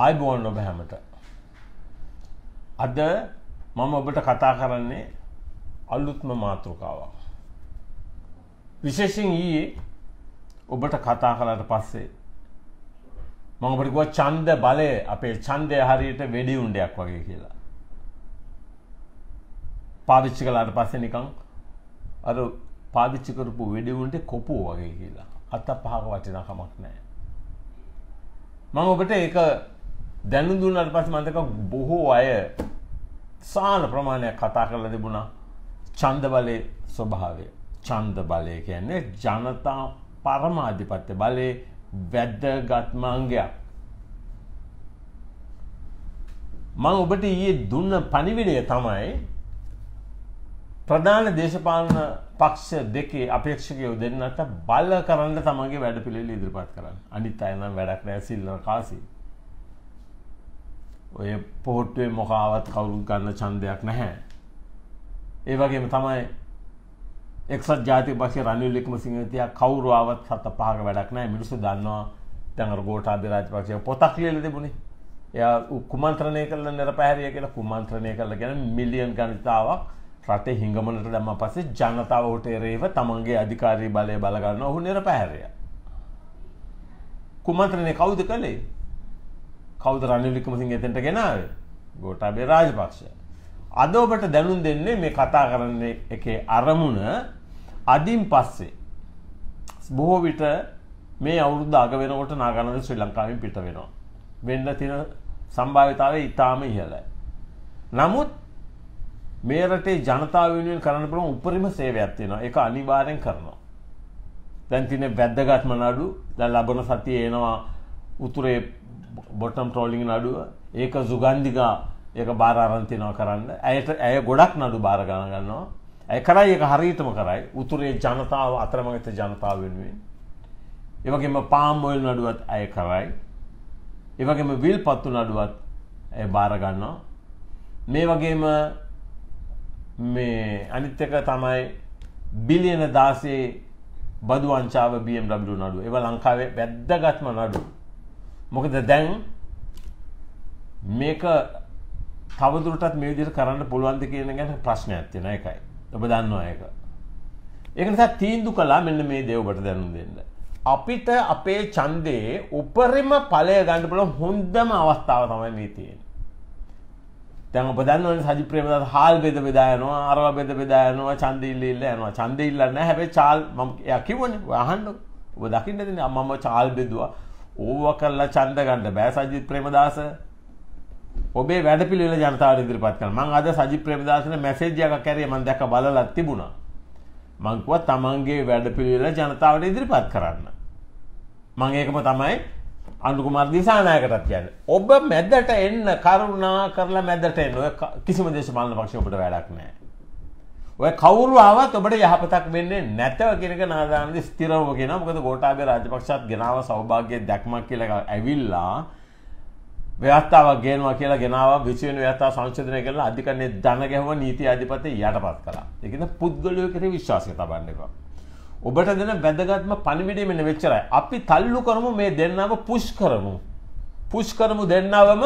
ආයිබෝන් ඔබ හැමට අද මම ඔබට කතා කරන්නේ අලුත්ම මාතෘකාවක් විශේෂෙන් ඊයේ ඔබට කතා කලාට පස්සේ මම ඔබට කිව්වා ඡන්ද බලය අපේ ඡන්දය හරියට වෙඩි උණ්ඩයක් වගේ කියලා පාවිච්චි කළාට පස්සේ නිකන් අර පාවිච්චි කරපු වෙඩි උණ්ඩේ කොපුව වගේ කියලා අත පහක වටිනාකමක් නැහැ මම ඔබට ඒක දැනු දුන්නට පස්සේ මම දැක්කා බොහෝ අය සාන ප්‍රමාණයක් කතා කරලා තිබුණා ඡන්ද බලයේ ස්වභාවය. ඡන්ද බලය කියන්නේ ජනතා පරමාධිපත්‍ය බලයේ වැදගත්ම අංගයක්. මම ඔබට ඊයේ දුන්න පණිවිඩය තමයි ප්‍රධාන දේශපාලන පක්ෂ දෙකේ අපේක්ෂකයෝ දෙන්නට බල කරන්න තමන්ගේ වැඩපිළිවෙල ඉදිරිපත් කරන්න. අනිත් අය නම් වැඩක් නැහැ සිල්න කාසී. ඔය පෝට්ටුවේ මොකාවත් කවුරු ගන්න චන්දයක් නැහැ. ඒ වගේම තමයි එක්සත් ජාතික පක්ෂයේ රනිල් වික්‍රමසිංහතියා කවුරු ආවත් සත පහක වැඩක් නැහැ. මිනිස්සු දන්නවා දැන් අර ගෝඨාභය රාජපක්ෂය පොතක් ලියලා තිබුණේ. එයා කුමන්ත්‍රණය කළා නිරපහැරිය කියලා කුමන්ත්‍රණය කළා කියන්නේ මිලියන් ගණිතාවක් රටේ හිඟමනට දැම්ම පස්සේ ජනතාව හොටේරේව තමන්ගේ අධිකාරී බලය බලගන්න ඔහු නිරපහැරිය. කුමන්ත්‍රණය කවුද කළේ? කෞද රනිල් වික්‍රමසිංහ එතෙන්ට ගෙනාවේ ගෝඨාභය රාජපක්ෂ. අද ඔබට දැනුම් දෙන්නේ මේ කතා කරන එකේ අරමුණ අදින් පස්සේ බොහෝ විට මේ අවුරුද්ද අග වෙනකොට නාගනවල ශ්‍රී ලංකාවෙන් පිට වෙනවා. වෙන්න තියෙන සම්භාවිතාවය ඉතාම ඉහළයි. නමුත් මේ රටේ ජනතාව වෙනුවෙන් කරන්න පුළුවන් උපරිම සේවයක් තියෙනවා. ඒක අනිවාර්යෙන් කරනවා. දැන් තියෙන වැද්දගත්ම නඩු දැන් ලබන සතියේ එනවා උතුරේ බොටම් ට්‍රෝලිින් නඩුව ඒක සුගන්දිකා ඒක බාරාරන්තිනව කරන්න ඇයට ඇය ගොඩක් නඩු භාරගණ ගන්නවා ඇය කරයි ඒක හරිතම කරයි උතුරේ ජනතාව අතරමගත ජනතාව වෙනුවෙන්. එවගේම පාම්මොල් නඩුවත් ඇය කරයි. එවගේම විල් පත්තු නඩුවත් ඇය භාරගන්නවා. මේ වගේම මේ අනිත්‍යක තමයි බිලියන දාසේ බදු අංචාව BMW නඩුව එව ලංකාවේ වැද්දගත්ම නඩුව මොකද දැන් මේක තවදුරටත් මේ විදිහට කරන්න පුළුවන්ද කියන ගැන ප්‍රශ්නයක් තියෙන එකයි. ඔබ දන්නවා ඒක. ඒක නිසා තීන්දුව කළා මෙන්න මේ දේ ඔබට දැනුම් දෙන්න. අපිට අපේ ඡන්දේ උපරිම ඵලය ගන්න පුළුවන් හොඳම අවස්ථාව තමයි මේ තියෙන්නේ. දැන් ඔබ දන්නවනේ සජිත් ප්‍රේමදාස හාල් බෙද බෙදා යනවා අරව බෙද බෙදා යනවා ඡන්ද ඉල්ල ඉල්ල යනවා ඡන්ද ඉල්ල නැහැ හැබැයි චාල් මම එයා කිව්වනේ ඔය අහන්න ඔබ දකින්නද මම චාල් බෙදුවා ඕව කරලා ඡන්ද ගන්න බෑ සජිත් ප්‍රේමදාස. ඔබේ වැඩපිළිවෙල ජනතාවට ඉදිරිපත් කරන්න. මම අද සජිත් ප්‍රේමදාසන මැසේජ් එකක් ඇරියේ මම දැක්ක බලලා තිබුණා. මං කිව්වා තමන්ගේ වැඩපිළිවෙල ජනතාවට ඉදිරිපත් කරන්න. මම ඒකම තමයි අනුර කුමාර දිසානායකටත් කියන්නේ. ඔබ මැදට එන්න කරුණා කරලා මැදට එන්න. කිසිම දේශපාලන පක්ෂයකට වැඩක් නැහැ. ඔය කවුරු ආවත් ඔබට යහපතක් වෙන්නේ නැතව කෙනක නාදානද ස්ථිරව කියෙන මොකද ගෝටාබේ රාජපක්ෂත් ගෙනාව සෞභාග්‍ය දැක්මක් කියලක ඇවිල්ලා ව්‍යත්තාවක් ගේනවා කියලා ගෙනාව විශවෙන් ව්‍යත්තා සංශෝධනය කරලා අධිකරන්නේ දන ගැහුව නීති අධිපති යටපත් කළා. ඒකද පුද්ගලයෝ කෙරේ විශ්වාසය තබන්න එපා. ඔබට දෙන වැදගත්ම පණිවිඩය මෙන්න මෙච්චරයි. අපි තල්ලු කරමු මේ දෙන්නව පුෂ් කරමු. පුෂ් කරමු දෙන්නවම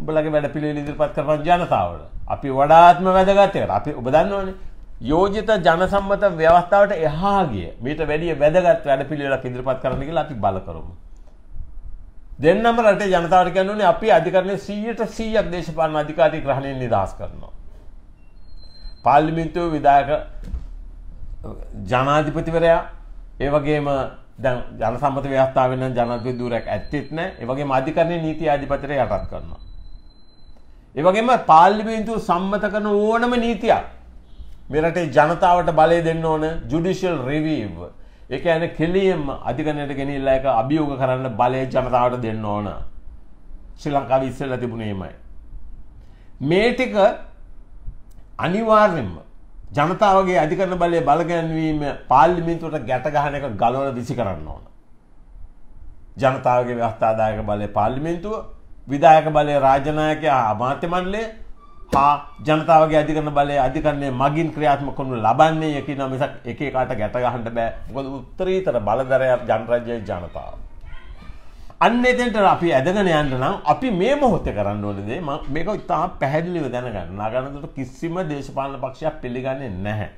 උඹලගේ වැඩ පිළිවෙල ඉදිරිපත් කරපන් ජනතාවට. අපි වඩාත්ම වැදගත් එකට අපි ඔබ දන්නවනේ යෝජිත ජනසම්මත ව්‍යවස්ථාවට එහා ගිය මීට වැඩිය වැදගත් වැඩපිළිවෙලක් ඉදිරිපත් කරන්න කියලා අපි බල කරමු. දෙන්නම රටේ ජනතාවට කියන්න ඕනේ අපි අධිකරණය 100ට 100ක් දේශපාලන අධිකාරී ග්‍රහණයෙන් නිදහස් කරනවා. පාර්ලිමේන්තුවේ විධායක ජනාධිපතිවරයා ඒ වගේම දැන් ජනසම්මත ව්‍යවස්ථාවෙන් නම් ජනාධිපති ධූරයක් ඇත්තෙත් නැහැ. ඒ වගේම අධිකරණයේ නීති ආධිපතිරය යටත් කරනවා. ඒ වගේම පාර්ලිමේන්තුව සම්මත කරන ඕනම නීතියක් මේ රටේ ජනතාවට බලය දෙන්න ඕන ජුඩිෂියල් රිවීව්. ඒ කියන්නේ කෙලියෙන්ම අධිකරණයට ගෙනිහිල්ලා ඒක අභියෝග කරන්න බලය ජනතාවට දෙන්න ඕන. ශ්‍රී ලංකාවේ ඉස්සෙල්ලා තිබුණේ එහෙමයි. මේ ටික අනිවාර්යෙන්ම ජනතාවගේ අධිකරණ බලය බලගැන්වීම පාර්ලිමේන්තුවට ගැට ගහන එක ගලවලා විසි කරන්න ඕන. ජනතාවගේ ව්‍යවස්ථාදායක බලය පාර්ලිමේන්තුව විදායක බලය රාජනායකයා අමාත්‍ය මණ්ඩලය හා ජනතාවගේ අධිකරණ බලය අධිකරණය මගින් ක්‍රියාත්මක කරනු ලබන්නේ යකින මිසක් එක එකාට ගැට ගහන්න බෑ. මොකද උත්තරීතර බලධරයක් ජනරජයේ ජනතාව. අන්න එතෙන්ට අපි ඇදගෙන යන්න නම් අපි මේ මොහොතේ කරන්න ඕන දේ මේක ඉතාම පැහැදිලිව දැනගන්න. නගරනකට කිසිම දේශපාලන පක්ෂයක් පිළිගන්නේ නැහැ.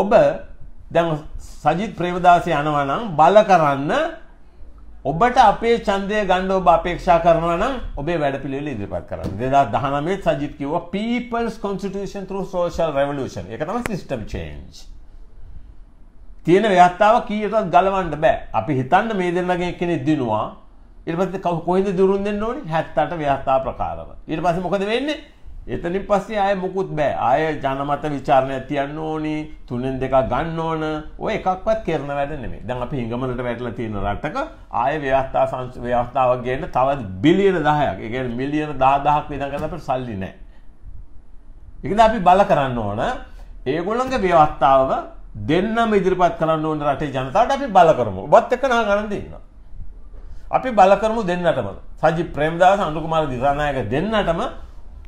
ඔබ දැන් සජිත් ප්‍රේමදාස යනවා නම් බල කරන්න ඔබට අපේ චන්දය ගණ්ඩ ඔබ අපේක්ෂා කරනවා නම් ඔබේ වැඩ පිළිවෙල ඉදිරිපත් කරන්න. 2019 සජිත් කිව්වා People's Constitution through Social Revolution. ඒක තමයි system change. තියෙන ව්‍යවස්ථාව කීයටවත් ගලවන්න බෑ. අපි හිතන්න මේ දෙන්නගෙන් කෙනෙක් දිනුවා. ඊට පස්සේ කොහෙන්ද දුරුන් දෙන්න ඕනේ? 78 ව්‍යවස්ථා ප්‍රකාරව. ඊට පස්සේ මොකද වෙන්නේ? එතනින් පස්සේ ආය මොකුත් බෑ. ආය ජනමත ਵਿਚාරණය තියන්න ඕනි, තුනෙන් දෙකක් ගන්න ඕන. ඔය එකක්වත් කරන වැඩ නෙමෙයි. දැන් අපි හිඟමනට වැටලා තියෙන රටක ආය ව්‍යවස්ථා ව්‍යවස්ථාවක් ගේන්න තවත් බිලියන 10ක්. ඒ කියන්නේ මිලියන 10000ක් විඳගන්න අපිට සල්ලි නැහැ. ඒකද අපි බල කරන්න ඕන. ඒගොල්ලන්ගේ ව්‍යවස්ථාව දෙන්නම ඉදිරිපත් කරන්න ඕන රටේ ජනතාවට අපි බල කරමු. ඔබත් එක්ක නා ගණන් දෙන්නවා. අපි බල කරමු දෙන්නටම. සජිත් ප්‍රේමදාස අනුකුමාර දිසානායක දෙන්නටම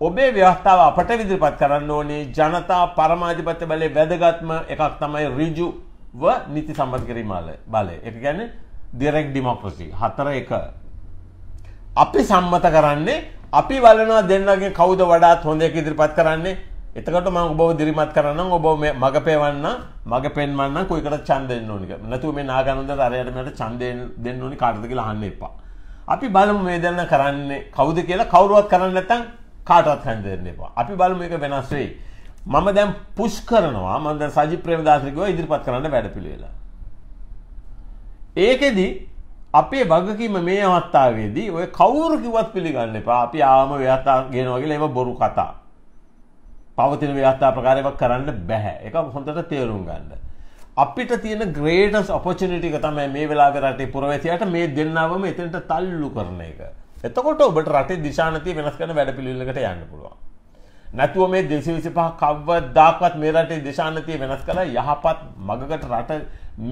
ඔබේ ව්‍යවස්ථාව අපට විදිරිපත් කරන්න ඕනේ ජනතා පරමාධිපත්‍ය බලය වැදගත්ම එකක් තමයි ඍජු ව නීති සම්බන්ධ කිරීම බලය. ඒක කියන්නේ ඩිරෙක්ට් ඩෙමොක්‍රසි. හතර එක. අපි සම්මත කරන්නේ අපි බලනවා දෙන්නගේ කවුද වඩාත් හොඳ එක ඉදිරිපත් කරන්නේ. එතකොට මම ඔබව දිරිමත් කරන්නම් ඔබ මග පෙවන්න මග පෙන්වන්න කොයිකට ඡන්ද දෙන්න ඕනික. නැතුව මේ නාගනන්දට අරයට මට ඡන්ද දෙන්න ඕනි කාටද කියලා අහන්න එපා. අපි බලමු මේ දෙන්න කරන්නේ කවුද කියලා කවුරුවත් කරන්නේ නැත්නම් කාටත් කන් දෙන්න එපා. අපි බලමු මේක වෙනස් වෙයි. මම දැන් පුෂ් කරනවා. මම දැන් සජිත් ප්‍රේමදාසගේ ඉදිරිපත් කරන්න වැඩපිළිවෙල. ඒකෙදි අපේ වගකීම මේ අවස්ථාවේදී ඔය කවුරු කිව්වත් පිළිගන්න එපා. අපි ආවම ව්‍යවස්ථා ගේනවා කියලා ඒව බොරු කතා. පවතින ව්‍යවස්ථා ප්‍රකාරයක් කරන්න බෑ. ඒක හොඳට තේරුම් ගන්න. අපිට තියෙන ග්‍රේටස් ඔපචනිටික තමයි මේ වෙලාවේ රටේ පුරවැසියාට මේ දෙන්නවම එතනට තල්ලු කරන එක. එතකොට ඔබට රටේ දිශානතිය වෙනස් කරන වැඩපිළිවෙලකට යන්න පුළුවන්. නැතුව මේ 225 කවදාවත් මේ රටේ දිශානතිය වෙනස් කරලා යහපත් මගකට රට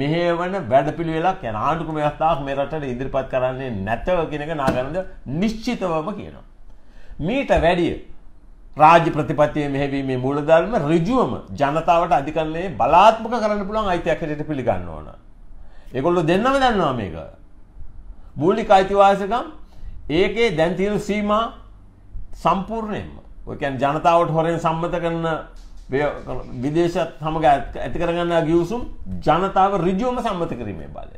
මෙහෙවන වැඩපිළිවෙලක් යන ආණ්ඩුක්‍රම ව්‍යවස්ථාවක් මේ රටට ඉදිරිපත් කරන්නේ නැතව කියන එක නාගරන්ද නිශ්චිතවම කියනවා. මීට වැඩිය රාජ්‍ය ප්‍රතිපත්තියේ මෙහෙවීමේ මූලධර්ම ඍජුවම ජනතාවට අධිකරණයේ බලාත්මක කරන්න පුළුවන් අයිතියක් හැටියට පිළිගන්න ඕන. ඒගොල්ලෝ දෙන්නම දන්නවා මේක. මූලික අයිතිවාසිකම් ඒකේ දැන් තියෙන සීමා සම්පූර්ණයෙන්ම ඔය කියන්නේ ජනතාවට හොරෙන් සම්මත කරන විදේශත් සමග ඇති කරගන්න ගියවසුම් ජනතාව ඍජුවම සම්මත කිරීමේ බලය.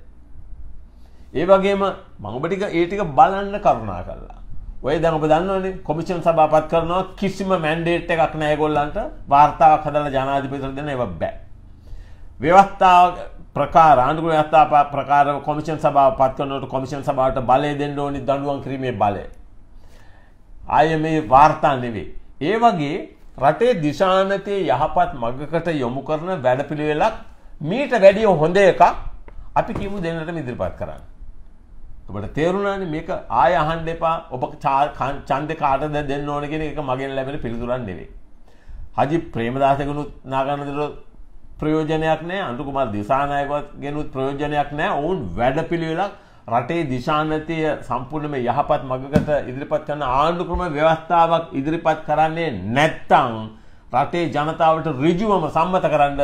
ඒ වගේම මම ඔබ ටික ඒ ටික බලන්න කරුණා කළා. ඔය දැන් ඔබ දන්නවනේ කොමිෂන් සභාපත් කරනවා කිසිම මැන්ඩේට් එකක් නැහැ ඒගොල්ලන්ට වාර්තාවක් හදලා ජනාධිපතිතුමා දෙන ඒවා බෑ. ව්‍යවස්ථාව ප්‍රකාර ආණ්ඩුව නස්ථා ප්‍රකාර කොමිෂන් සභාව පත් කරනකොට කොමිෂන් සභාවට බලය දෙන්න ඕනි දඬුවම් කිරීමේ බලය. IMA වාර්තා නෙවෙයි. ඒ වගේ රටේ දිශානතයේ යහපත් මගකට යොමු කරන වැඩපිළිවෙලක් මීට වැඩිය හොඳ එකක් අපි කියමු දෙන්නට ඉදිරිපත් කරන්න. ඔබට තේරුණානේ මේක ආය අහන්න එපා. ඔබ ඡන්දේ කාටද දෙන්න ඕන කියන එක මගෙන් ලැබෙන පිළිතුරක් නෙවෙයි. හජි ප්‍රේමදාසගෙනුත් නාගන්නදට ප්‍රයෝජනයක් නෑ අන්ටුකුමල් දිසානායකවත් ගෙනුත් ප්‍රයෝජනයක් නෑ ඔවුන් වැඩ පිළිවෙලක් රටේ දිශානතිය සම්පූර්ණම යහපත් මගකට ඉදිරිපත් කරන ආණ්ඩුක්‍රම ව්‍යවස්ථාවක් ඉදිරිපත් කරන්නේ නැත්තං රටේ ජනතාවට ඍජුවම සම්මත කරන්න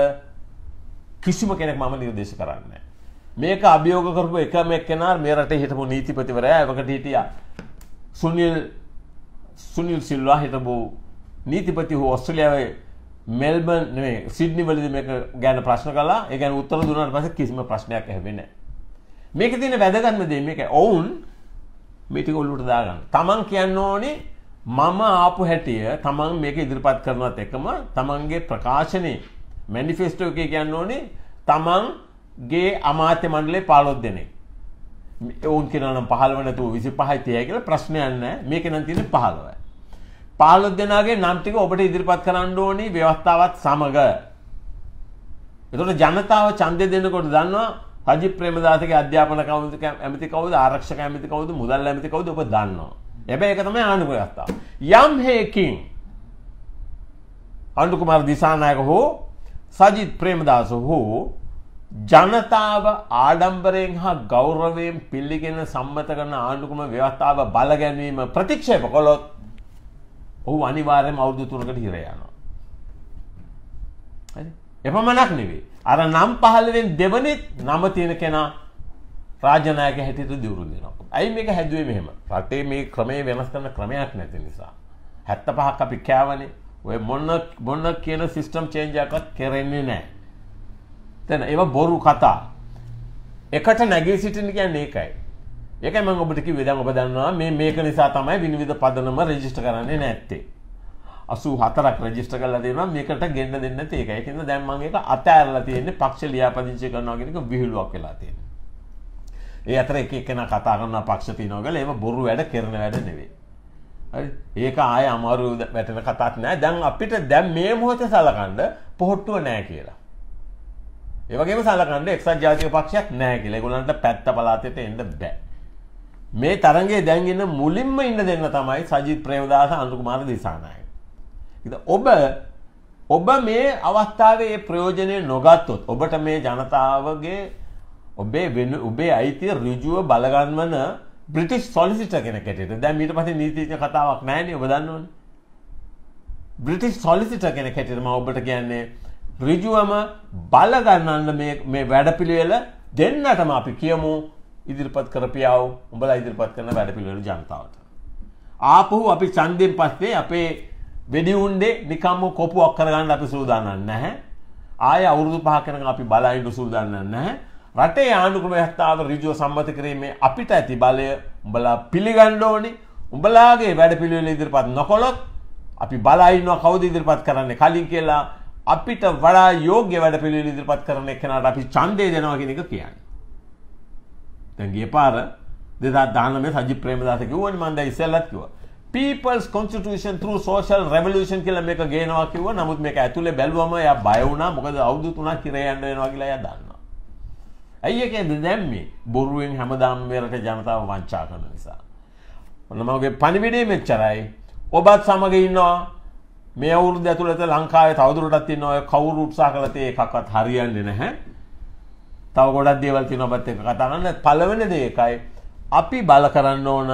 කිසිම කෙනෙක් මම නිර්දේශ කරන්නේ මේක අභියෝග කරපු එකම එක්කෙනා මේ රටේ හිටපු නීතිපතිවරයා එවකට හිටියා සුනිල් සුනිල් සිල්වා හිටපු නීතිපති වූ ඔස්ට්‍රේලියාවේ මෙල්බන් මේ සිඩ්නි වලදි මේක ගැන ප්‍රශ්න කළා ඒ ගැන උත්තර දුන්නාට පස්සේ කිසිම ප්‍රශ්නයක් ඇහුවෙන්නේ නැහැ. මේකේ තියෙන වැදගත්ම දේ මේක ඔවුන් මේ ටික ඔලුවට දාගන්න. තමන් කියන්න ඕනේ මම ආපු හැටිය තමන් මේක ඉදිරිපත් කරනවත් එකම තමන්ගේ ප්‍රකාශනයේ මැනිෆෙස්ටෝ එකේ කියන්න ඕනේ තමන්ගේ අමාත්‍ය මණ්ඩලේ 15 දෙනෙක්. ඔවුන් කියනවා නම් 15 නැතුව 25 30 කියලා ප්‍රශ්නයක් නැහැ. මේක නම් තියෙන්නේ 15. පාලොත් දෙනාගේ නම් ටික ඔබට ඉදිරිපත් කරන්න ඕනි ව්‍යවස්ථාවත් සමග. එතකොට ජනතාව ඡන්දය දෙනකොට දන්නවා රජිත් ප්‍රේමදාසගේ අධ්‍යාපන කවුද ඇමති කවුද ආරක්ෂක ඇමති කවුද මුදල් ඇමති කවුද ඔබ දන්නවා. හැබැයි ඒක තමයි ආණ්ඩු ව්‍යවස්ථාව. යම් හේකින් ආණ්ඩු කුමාර දිසානායක හෝ සජිත් ප්‍රේමදාස හෝ ජනතාව ආඩම්බරයෙන් හා ගෞරවයෙන් පිළිගෙන සම්මත කරන ආණ්ඩුකුම ව්‍යවස්ථාව බලගැන්වීම ප්‍රතික්ෂේප කළොත් ඔහු අනිවාර්යයෙන්ම අවුරුදු තුනකට හිර යනවා. හරි? එපමණක් නෙවෙයි. අර නම් 15න් දෙවනිත් නම තියෙන කෙනා රාජනායක හැටියට දියුරු වෙනවා. අයි මේක හැදුවේ මෙහෙම. රටේ මේ ක්‍රමයේ වෙනස් කරන ක්‍රමයක් නැති නිසා. 75ක් අපි කෑවනේ. ඔය මොන මොන කියන සිස්ටම් චේන්ජ් එකක්වත් කරෙන්නේ නැහැ. දැන් ඒවා බොරු කතා. එකට නැගී සිටින්න කියන්නේ ඒකයි. ඒකම ඔබට වෙදන් ඔබ දන්නවා මේ මේක නිසා තමයි විනිවිධ පදනම රජිස්ට කරන්නේ නැත්තේ. අසු හතරක් රජිස්ට කල දෙනවා මේකට ගෙන්න්න දෙන්න ඒක එකන්න දැම්මන්ගේ අතඇරලා තියෙන්නේ පක්ෂ ලියාපදිංචි කරනගෙනක විහිළුවක් වෙලා තියෙන. ඒ අතර එක එකන කතාරන්න පක්ෂ තිනෝගල ඒම බොරු වැඩ කරන වැඩ නෙවේ. ඒක ආය අමාරු වැටන කතාත් නෑ දැන් අපිට දැම් මේ මොහොත සලකන්ඩ පොහොට්ටුව නෑ කියලා. ඒවගේ සලකන්ඩ එක්සත් ජාතික පක්ෂයක් නෑ කියල ගොලන්ට පැත්ත පලාතයට එන්න බෑ. මේ තරගේ දැන්ගෙන මුලින්ම ඉන්න දෙන්න තමයි සජිත් ප්‍රයෝදාස අනුකුමාර දිසානායක. ඔබ ඔබ මේ අවස්ථාවේ ප්‍රයෝජනය නොගත්තොත් ඔබට මේ ජනතාවගේ ඔබේ වෙන ඔබේ අයිතිය ඍජුව බලගන්වන බ්‍රිටිෂ් සොලිසිටර් කෙනෙක් හැටියට දැන් ඊට පස්සේ නීතිඥ කතාවක් නැහැ ඔබ දන්නවනේ. බ්‍රිටිෂ් සොලිසිටර් කෙනෙක් හැටියට මම ඔබට කියන්නේ ඍජුවම බලගන්නන්න මේ මේ වැඩපිළිවෙල දෙන්නටම අපි කියමු ඉදිරිපත් කරපියාව උඹලා ඉදිරිපත් කරන වැඩපිළිවෙල ජනතාවට. ආපහු අපි ඡන්දයෙන් පස්සේ අපේ වෙඩි උණ්ඩේ නිකම්ම කොපුවක් කරගන්න අපි සූදානම් නැහැ. ආය අවුරුදු පහක් කරනකම් අපි බලහින්න සූදානම් නැහැ. රටේ ආණ්ඩුක්‍රම යථාර්ථ ඍජුව සම්මත කිරීමේ අපිට ඇති බලය උඹලා පිළිගන්න ඕනේ. උඹලාගේ වැඩපිළිවෙල ඉදිරිපත් නොකොලොත් අපි බලයින්නවා කවුද ඉදිරිපත් කරන්නේ කලින් කියලා අපිට වඩා යෝග්‍ය වැඩපිළිවෙල ඉදිරිපත් කරන එකනට අපි ඡන්දය දෙනවා කියන එක කියන්නේ. දැන්ගේ පාර දෙදා දානම සජි ප්‍රේමදාස කිව්වනි මම දැන් ඉස්සෙල්ලත් කිව්වා people's constitution through social revolution කියලා මේක ගේනවා කිව්වා නමුත් මේක ඇතුලේ බැලුවම එයා බය වුණා මොකද අවුරුදු 3ක් ඉරේ යන්න වෙනවා කියලා එයා දන්නවා ඇයි ඒකේ දැන් මේ බොරුවෙන් හැමදාම මේ රට ජනතාව වංචා කරන නිසා ඔන්න මගේ පණිවිඩය මෙච්චරයි ඔබත් සමග ඉන්නවා මේ අවුරුද්ද ඇතුළත ලංකාවේ තවදුරටත් ඉන්නවා කවුරු උත්සාහ කළත් ඒකක්වත් හරියන්නේ නැහැ තව ගොඩක් දේවල් තියෙන ඔබත් එක්ක කතා කරන්න පළවෙනි දේ එකයි අපි බල කරන්න ඕන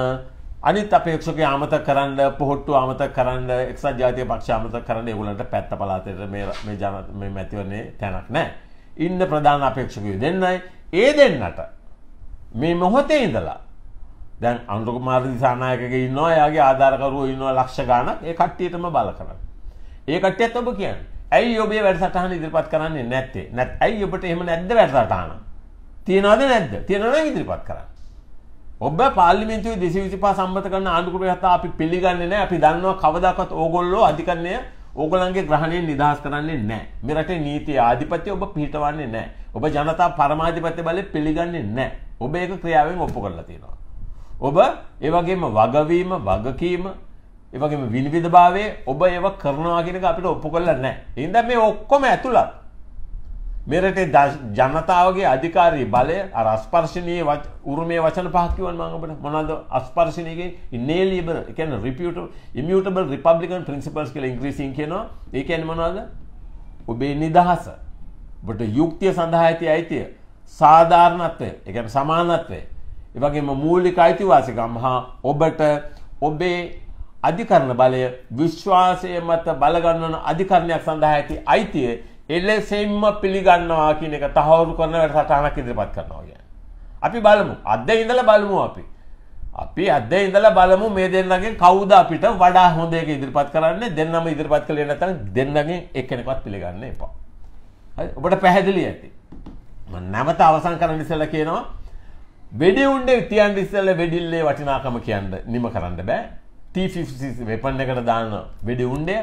අනිත් අපේක්ෂකය අමතක කරන්න පොහොට්ටු අමතක කරන්න එක්සත් ජාතික පක්ෂ අමතක කරන්න ඒගොල්ලන්ට පැත්ත පළාතේට මේ මේ ජන මේ මැතිවරණේ තැනක් නැහැ. ඉන්න ප්‍රධාන අපේක්ෂකයෝ දෙන්නයි ඒ දෙන්නට මේ මොහොතේ ඉඳලා දැන් අනුර කුමාර දිසානායකගේ ඉන්නවා එයාගේ ආධාරකරුවෝ ඉන්නවා ලක්ෂ ගාණක් ඒ කට්ටියටම බල කරන්න. ඒ කට්ටියත් ඔබ කියන්නේ ඇයි ඔබේ වැඩසටහන ඉදිරිපත් කරන්නේ නැත්තේ? නැත් ඇයි ඔබට එහෙම නැද්ද වැඩසටහන? තියනවද නැද්ද? තියනවනම් ඉදිරිපත් කරන්න. ඔබ පාර්ලිමේන්තුවේ 225 සම්මත කරන ආණ්ඩුක්‍රමය හතා අපි පිළිගන්නේ නැහැ. අපි දන්නවා කවදාකවත් ඕගොල්ලෝ අධිකරණය ඕගොල්ලන්ගේ ග්‍රහණයෙන් නිදහස් කරන්නේ නැහැ. මේ රටේ නීතිය ආධිපත්‍ය ඔබ පිළිටවන්නේ නැහැ. ඔබ ජනතා පරමාධිපත්‍ය බලය පිළිගන්නේ නැහැ. ඔබ ඒක ක්‍රියාවෙන් ඔප්පු කරලා තියෙනවා. ඔබ ඒ වගේම වගවීම, වගකීම, ඒවගේ විනිවිධ භාවය ඔබ ඒව කරනවා කියෙනක අපිට ඔප්පු කරල නෑ හිද මේ ඔක්කොම ඇතුළත් මෙරටේ ජනතාවගේ අධිකාරී බලය අස්පර්ශනය උරුමේ වචන පහකිවන් මඟට මොනද අස්පර්ශනයගේ නේලිබර එකන රිපියට ඉමියටබල් රිපබ්ලිකන් පින්සිපර්ස් කළ ඉංග්‍රීසින් කියනවා ඒකැන මොනාද ඔබේ නිදහස බට යුක්තිය සඳහා ඇති අයිතිය සාධාරණත්වය එකන සමානත්වය එවගේම මූලික අයිතිවාසිකම් හා ඔබට ඔබේ අධිකරණ බලය විශ්වාසය මත බලගන්නවන අධිකරණයක් සඳහා ඇති අයිතිය එලෙසෙම්ම පිළිගන්නවා කියන එක තහවුරු කරන සටහනක් ඉදිරිපත් කරනවා කිය. අපි බලමු අද ඉඳල බලමු අපි. අපි අද ඉඳලා බලමු මේ දෙන්නගෙන් කවුද අපිට වඩා හොඳ එක ඉදිරිපත් කරන්නේ දෙන්නම ඉදිරිපත් කළේ නැත්නම් දෙන්නගෙන් එක්කෙනෙක්වත් පිළිගන්න එපා. හරි ඔබට පැහැදිලි ඇති. මම නැවත අවසන් කරන්න ඉස්සෙල්ලා කියනවා වෙඩි උණ්ඩේ තියන්න ඉස්සෙල්ලා වෙඩිල්ලේ වටිනාකම කියන්න නිම කරන්න බෑ. වෙපන්න එකට දාන්න වෙඩි උන්ඩය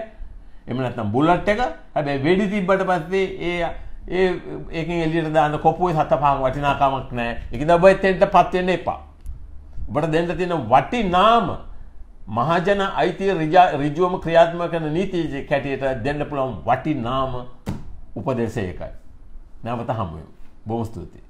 එමනත්නම් බුල්ලට් එක හැබැයි වෙඩි තිබ්බට පස්සේ ඒ ඒ ඒකෙන් එළියට දාන්න කොපුවේ සත පහක් වටිනාකමක් නැහැ. ඒක දබයි තෙන්ට පත් වෙන්න එපා. ඔබට දෙන්න තියෙන වටිනාම මහජන අයිතිය ඍජුවම ක්‍රියාත්මක කරන නීතියේ කැටියට දෙන්න පුළුවන් වටිනාම උපදේශය එකයි. නැවත හමු වෙමු. බොහොම ස්තුතියි.